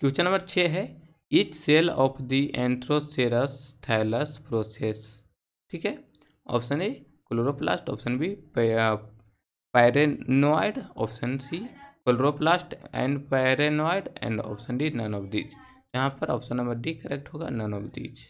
question number छः है each cell of the Anthoceros thallus process ठीक है option A chloroplast option B pyrenoid option C chloroplast and pyrenoid and option D none of these यहाँ पर option number D correct होगा none of these